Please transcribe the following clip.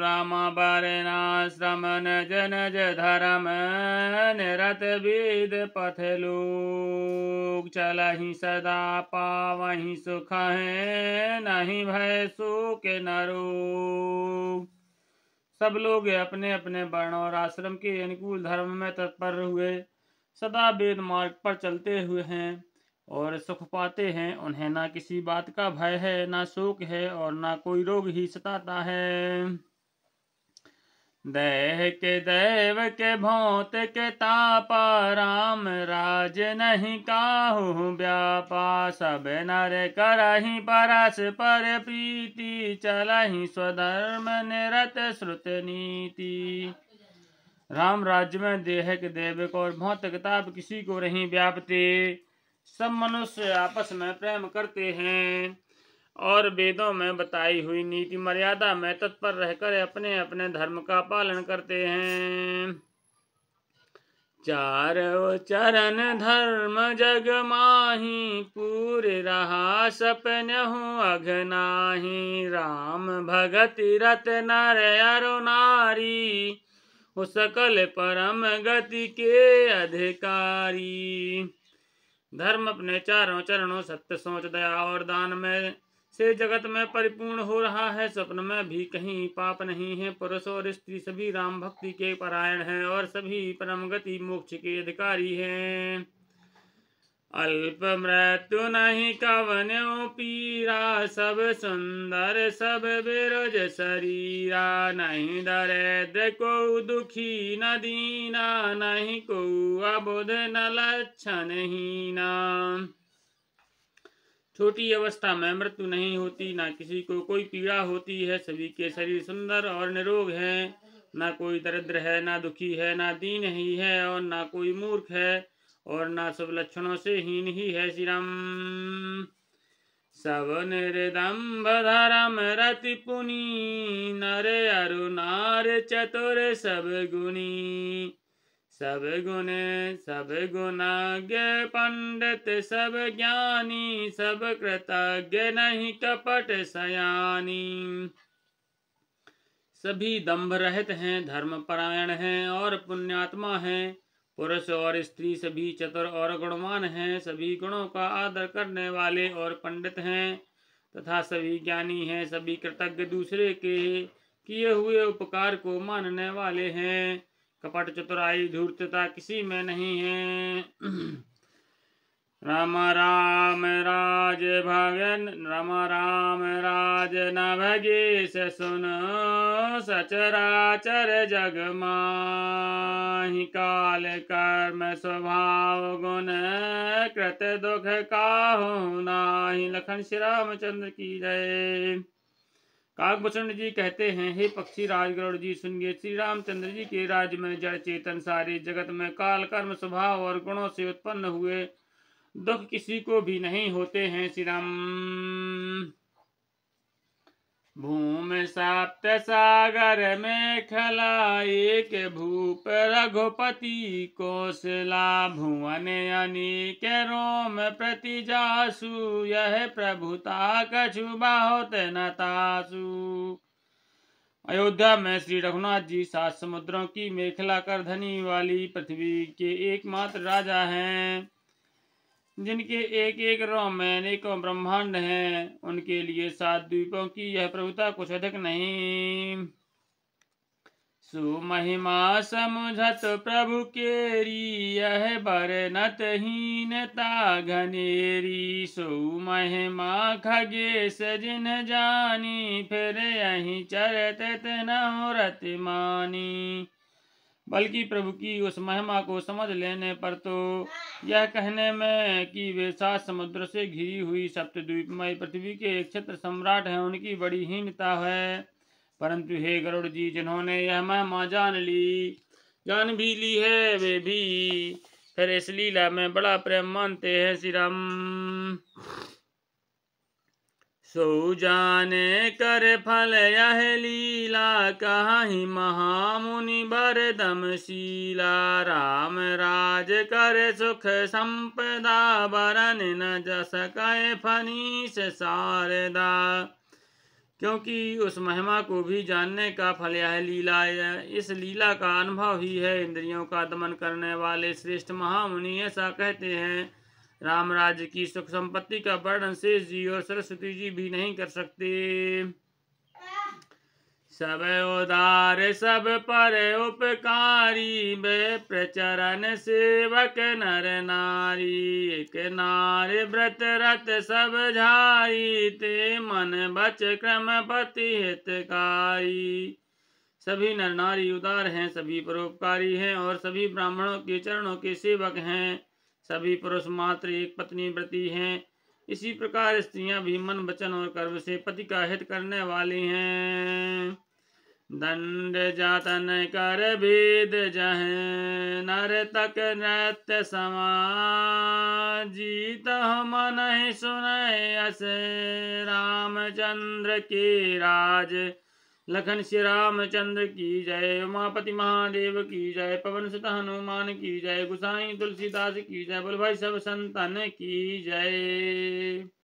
राम श्रमण जन धर्म निरत विद पथ लोग ही सदा पावही सुख है नहीं भय सुख नरोग सब लोग अपने अपने वर्ण और आश्रम के अनुकूल धर्म में तत्पर हुए सदा वेद मार्ग पर चलते हुए हैं और सुख पाते हैं उन्हें ना किसी बात का भय है ना शोक है और ना कोई रोग ही सताता है देह के देव के भौत के तापा राम राज नहीं काहू व्यापा सब नर करही परस पर प्रीति चलही स्वधर्म निरत श्रुत नीति राम राज्य में देह के देव को और भौत के ताप किसी को नहीं व्यापते सब मनुष्य आपस में प्रेम करते हैं और वेदों में बताई हुई नीति मर्यादा में तत्पर रहकर अपने अपने धर्म का पालन करते हैं चार चरण धर्म जग माही पूरे रहा सपन हूँ अघनाही राम भगति रत नर अरु नारी सकल परम गति के अधिकारी धर्म अपने चारों चरणों सत्य सोच दया और दान में से जगत में परिपूर्ण हो रहा है स्वप्न में भी कहीं पाप नहीं है पुरुष और स्त्री सभी राम भक्ति के परायण हैं और सभी परम गति मोक्ष के अधिकारी हैं अल्प मृत्यु नहीं कवन पीरा सब सुंदर सब बेरोज शरीरा नहीं दरिद्र को दुखी न दीना नहीं को अबुध न लक्षण हीना छोटी अवस्था में मृत्यु नहीं होती ना किसी को कोई पीड़ा होती है सभी के शरीर सुंदर और निरोग हैं ना कोई दरिद्र है ना दुखी है ना दीन ही है और ना कोई मूर्ख है और ना सब लक्षणों से हीन ही है श्री राम सब निर्दम्भ धरम रति पुनी नरे अरु नार चतुर सब गुणी सब गुण सब गुणाज्ञ पंडित सब ज्ञानी सब कृतज्ञ नहीं कपट सयानी सभी दंभ रहित हैं परायण हैं और पुण्यात्मा हैं पुरुष और स्त्री सभी चतुर और गुणवान हैं सभी गुणों का आदर करने वाले और पंडित हैं तथा सभी ज्ञानी हैं सभी कृतज्ञ दूसरे के किए हुए उपकार को मानने वाले हैं कपट चतुराई धूर्तता किसी में नहीं है राम राम राज भगन राम राम राज न भगे से सुन सचरा चर जग मही काल कर्म स्वभाव गुण कृत दुख का हो नाही लखन श्री रामचंद्र की जय काकभूषण जी कहते हैं हे पक्षी राजगरुड़ जी सुनिए श्री रामचंद्र जी के राज्य में जड़ चेतन सारे जगत में काल कर्म स्वभाव और गुणों से उत्पन्न हुए दुख किसी को भी नहीं होते हैं श्री राम भूमि सप्त सागर में एक भूप रघुपति कौशला भुवन अनेक रोम प्रति जासु यह प्रभुता कछु बहुत नतासु अयोध्या में श्री रघुनाथ जी सात समुद्रों की मेखला कर धनी वाली पृथ्वी के एकमात्र राजा हैं जिनके एक एक रोम अनेकों ब्रह्मांड हैं उनके लिए सात द्वीपों की यह प्रभुता कुछ अधिक नहीं सुमहिमा समुझत प्रभु केरी यह बर नतहीनता घनेरी सुमहिमा खगेश जिन जानी फिर यही चरत न रत मानी बल्कि प्रभु की उस महिमा को समझ लेने पर तो यह कहने में कि वे सात समुद्र से घिरी हुई सप्तद्वीपमय पृथ्वी के एक क्षेत्र सम्राट हैं उनकी बड़ी हीनता है परंतु हे गरुड़ जी जिन्होंने यह महिमा जान ली जान भी ली है वे भी फिर इस लीला में बड़ा प्रेम मानते हैं श्री राम सो जाने कर फल यह लीला कहीं महामुनि बर दमशीला राम राज कर सुख संपदा बरन न जस कह फनीस शारदा क्योंकि उस महिमा को भी जानने का फल यह लीला है इस लीला का अनुभव ही है इंद्रियों का दमन करने वाले श्रेष्ठ महामुनि ऐसा कहते हैं राम राज्य की सुख संपत्ति का वर्णन शेष जी और सरस्वती जी भी नहीं कर सकते सब उदार सब पर उपकारी बे प्रचरण सेवक नर नारी एक नार व्रत रत सब झारी ते मन बच क्रम पति हितकारी सभी नर नारी उदार हैं सभी परोपकारी हैं और सभी ब्राह्मणों के चरणों के सेवक हैं सभी पुरुष मात्र एक पत्नी व्रती हैं इसी प्रकार स्त्रियां भी मन वचन और कर्म से पति का हित करने वाली हैं दंड जातन कर भेद जह नर तक नृत्य समीत हम नहीं सुनय अस रामचंद्र के राज लखन श्री रामचंद्र की जय उमापति महादेव की जय पवन सुत हनुमान की जय गुसाई तुलसीदास की जय बोल भाई सब संतन की जय